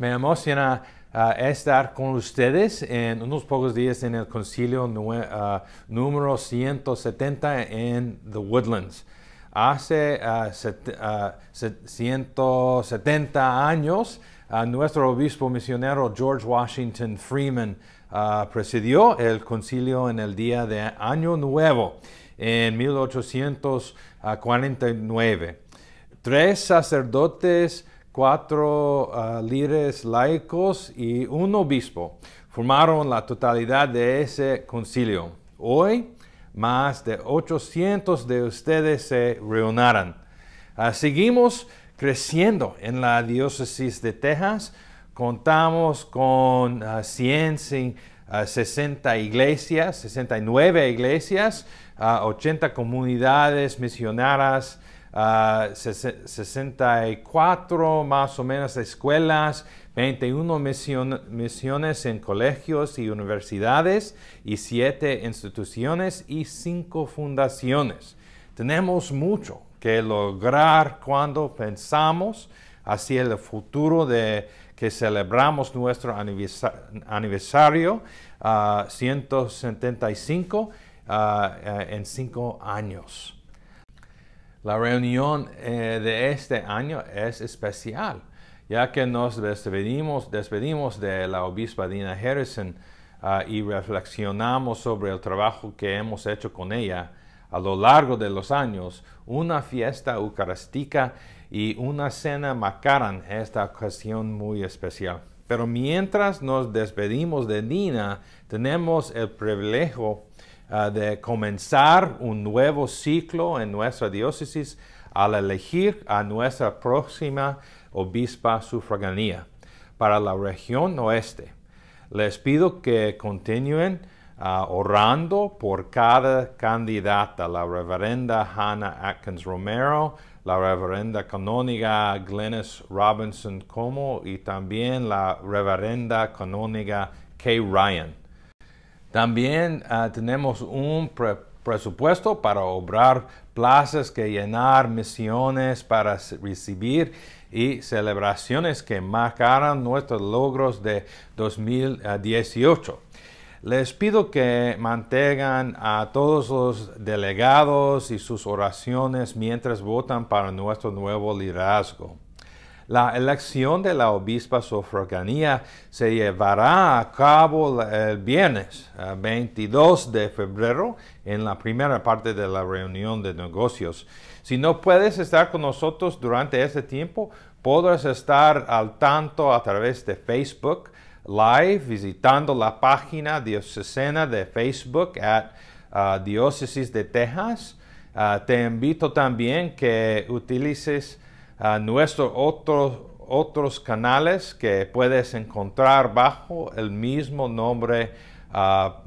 Me emociona ah, estar con ustedes en unos pocos días en el concilio ah, número 170 en The Woodlands. Hace 170 ah, años, nuestro obispo misionero George Washington Freeman presidió el concilio en el día de Año Nuevo en 1849. Tres sacerdotes cuatro ah, líderes laicos y un obispo formaron la totalidad de ese concilio. Hoy, más de 800 de ustedes se reunirán. Ah, seguimos creciendo en la diócesis de Texas. Contamos con 160 ah, iglesias, 69 iglesias, 80 comunidades misioneras, 64 más o menos escuelas, 21 misiones en colegios y universidades y 7 instituciones y 5 fundaciones. Tenemos mucho que lograr cuando pensamos hacia el futuro de que celebramos nuestro aniversario 175 en cinco años. La reunión eh, de este año es especial, ya que nos despedimos, de la obispa Dina Harrison ah, y reflexionamos sobre el trabajo que hemos hecho con ella a lo largo de los años. Una fiesta eucarística y una cena macaran esta ocasión muy especial. Pero mientras nos despedimos de Dina, tenemos el privilegio Ah, de comenzar un nuevo ciclo en nuestra diócesis al elegir a nuestra próxima obispa sufraganía para la región oeste. Les pido que continúen ah, orando por cada candidata, la reverenda Hannah Atkins Romero, la reverenda canónica Glennis Robinson Como y también la reverenda canónica Kay Ryan. También ah, tenemos un presupuesto para obrar plazas que llenar, misiones para recibir y celebraciones que marcarán nuestros logros de 2018. Les pido que mantengan a todos los delegados y sus oraciones mientras votan para nuestro nuevo liderazgo. La elección de la obispa sufragánea se llevará a cabo el viernes 22 eh, de febrero en la primera parte de la reunión de negocios. Si no puedes estar con nosotros durante este tiempo, podrás estar al tanto a través de Facebook Live, visitando la página diocesana de Facebook at ah, Diócesis de Texas. Ah, te invito también que utilices nuestros otros, otros canales que puedes encontrar bajo el mismo nombre ah,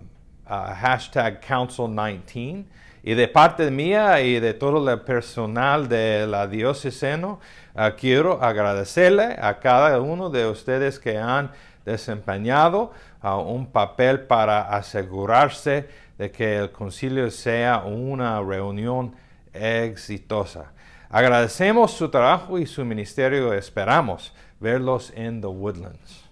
ah, hashtag Council19. Y de parte mía y de todo el personal de la diócesis ah, quiero agradecerle a cada uno de ustedes que han desempeñado un papel para asegurarse de que el concilio sea una reunión exitosa. Agradecemos su trabajo y su ministerio. Esperamos verlos en The Woodlands.